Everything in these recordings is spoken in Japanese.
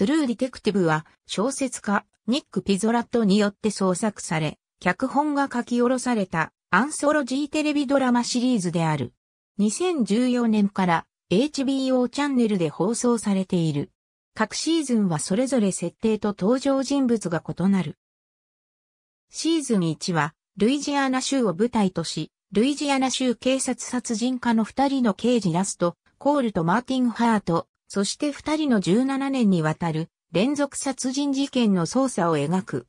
トゥルーディテクティブは小説家ニック・ピゾラットによって創作され、脚本が書き下ろされたアンソロジーテレビドラマシリーズである。2014年から HBO チャンネルで放送されている。各シーズンはそれぞれ設定と登場人物が異なる。シーズン1は、ルイジアナ州を舞台とし、ルイジアナ州警察殺人家の二人の刑事ラスト、コールとマーティン・ハート、そして二人の17年にわたる連続殺人事件の捜査を描く。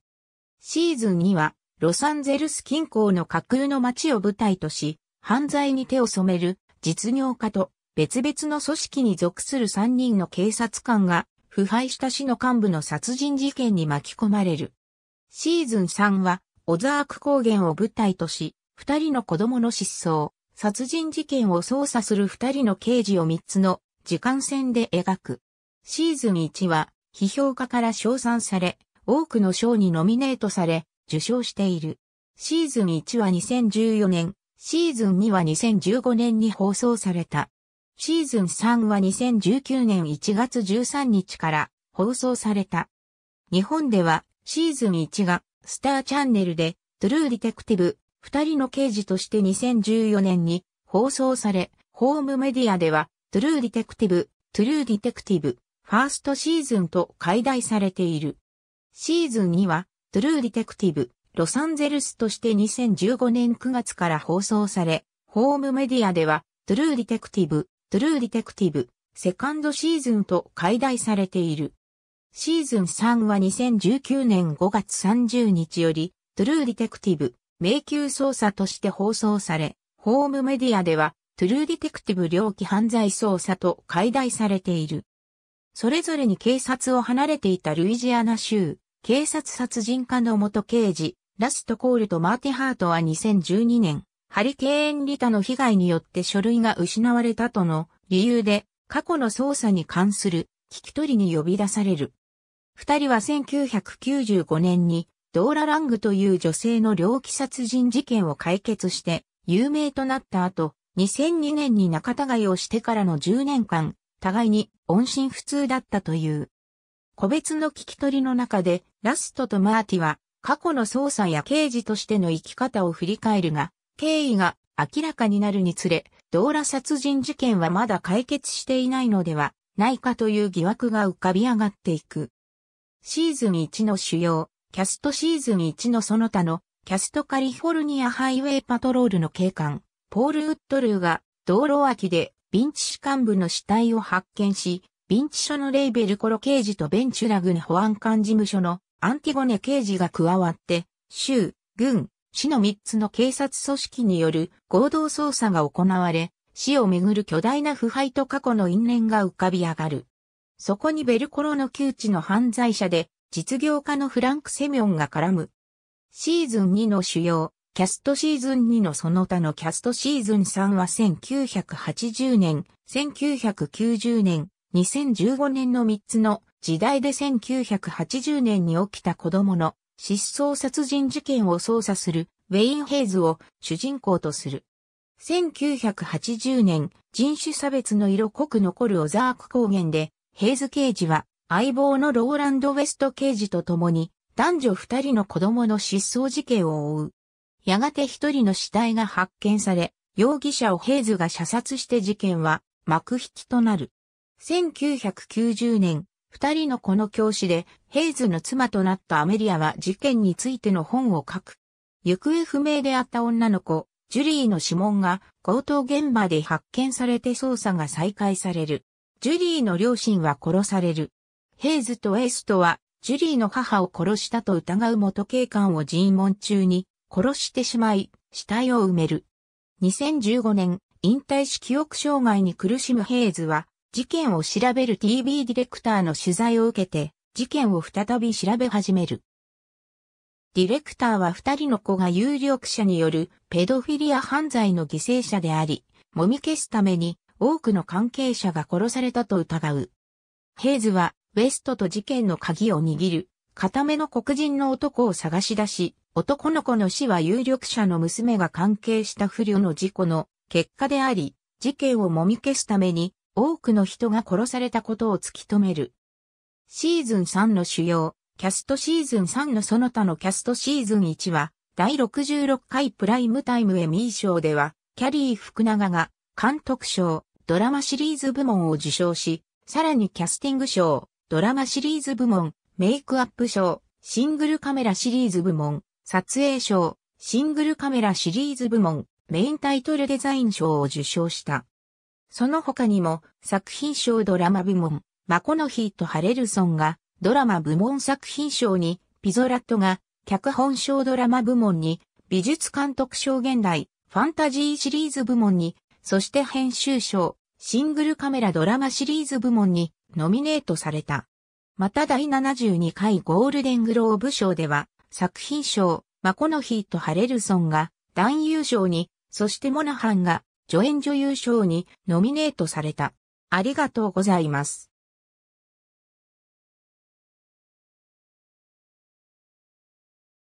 シーズン2は、ロサンゼルス近郊の架空の街を舞台とし、犯罪に手を染める実業家と別々の組織に属する三人の警察官が腐敗した市の幹部の殺人事件に巻き込まれる。シーズン3は、オザーク高原を舞台とし、二人の子供の失踪、殺人事件を捜査する二人の刑事を三つの時間線で描く。シーズン1は、批評家から称賛され、多くの賞にノミネートされ、受賞している。シーズン1は2014年、シーズン2は2015年に放送された。シーズン3は2019年1月13日から放送された。日本ではシーズン1がスターチャンネルでトゥルーディテクティブ二人の刑事として2014年に放送され、ホームメディアではトゥルーディテクティブ、トゥルーディテクティブ、ファーストシーズンと解題されている。シーズン2は、トゥルーディテクティブ、ロサンゼルスとして2015年9月から放送され、ホームメディアでは、トゥルーディテクティブ、トゥルーディテクティブ、セカンドシーズンと解題されている。シーズン3は2019年5月30日より、トゥルーディテクティブ、迷宮捜査として放送され、ホームメディアでは、トゥルーディテクティブ猟奇犯罪捜査と解題されている。それぞれに警察を離れていたルイジアナ州、警察殺人課の元刑事、ラスト・コールとマーティ・ハートは2012年、ハリケーン・リタの被害によって書類が失われたとの理由で、過去の捜査に関する聞き取りに呼び出される。二人は1995年に、ドーラ・ラングという女性の猟奇殺人事件を解決して、有名となった後、2002年に仲違いをしてからの10年間、互いに音信不通だったという。個別の聞き取りの中で、ラストとマーティは、過去の捜査や刑事としての生き方を振り返るが、経緯が明らかになるにつれ、ドーラ殺人事件はまだ解決していないのではないかという疑惑が浮かび上がっていく。シーズン1の主要、キャストシーズン1のその他の、キャストカリフォルニアハイウェイパトロールの警官、ポール・ウッドルーが道路脇でビンチ士官部の死体を発見し、ビンチ署のレイベルコロ刑事とベンチュラ軍保安官事務所のアンティゴネ刑事が加わって、州、軍、市の3つの警察組織による合同捜査が行われ、市をめぐる巨大な腐敗と過去の因縁が浮かび上がる。そこにベルコロの窮地の犯罪者で、実業家のフランク・セミョンが絡む。シーズン2の主要、キャストシーズン2のその他のキャストシーズン3は1980年、1990年、2015年の3つの時代で1980年に起きた子供の失踪殺人事件を捜査するウェイン・ヘイズを主人公とする。1980年、人種差別の色濃く残るオザーク高原で、ヘイズ刑事は相棒のローランド・ウェスト刑事と共に男女二人の子供の失踪事件を追う。やがて一人の死体が発見され、容疑者をヘイズが射殺して事件は幕引きとなる。1990年、二人のこの教師で、ヘイズの妻となったアメリアは事件についての本を書く。行方不明であった女の子、ジュリーの指紋が強盗現場で発見されて捜査が再開される。ジュリーの両親は殺される。ヘイズとエストは、ジュリーの母を殺したと疑う元警官を尋問中に殺してしまい、死体を埋める。2015年、引退し記憶障害に苦しむヘイズは、事件を調べる TV ディレクターの取材を受けて、事件を再び調べ始める。ディレクターは二人の子が有力者によるペドフィリア犯罪の犠牲者であり、揉み消すために多くの関係者が殺されたと疑う。ヘイズはウェストと事件の鍵を握る、固めの黒人の男を探し出し、男の子の死は有力者の娘が関係した不慮の事故の結果であり、事件をもみ消すために多くの人が殺されたことを突き止める。シーズン3の主要、キャストシーズン3のその他のキャストシーズン1は、第66回プライムタイムエミー賞では、キャリー福永が監督賞、ドラマシリーズ部門を受賞し、さらにキャスティング賞、ドラマシリーズ部門、メイクアップ賞、シングルカメラシリーズ部門、撮影賞、シングルカメラシリーズ部門、メインタイトルデザイン賞を受賞した。その他にも、作品賞ドラマ部門、マコノヒーとハレルソンが、ドラマ部門作品賞に、ピゾラットが、脚本賞ドラマ部門に、美術監督賞現代、ファンタジーシリーズ部門に、そして編集賞、シングルカメラドラマシリーズ部門にノミネートされた。また第72回ゴールデングローブ賞では、作品賞、マコノヒーとハレルソンが男優賞に、そしてモナハンが助演女優賞にノミネートされた。ありがとうございます。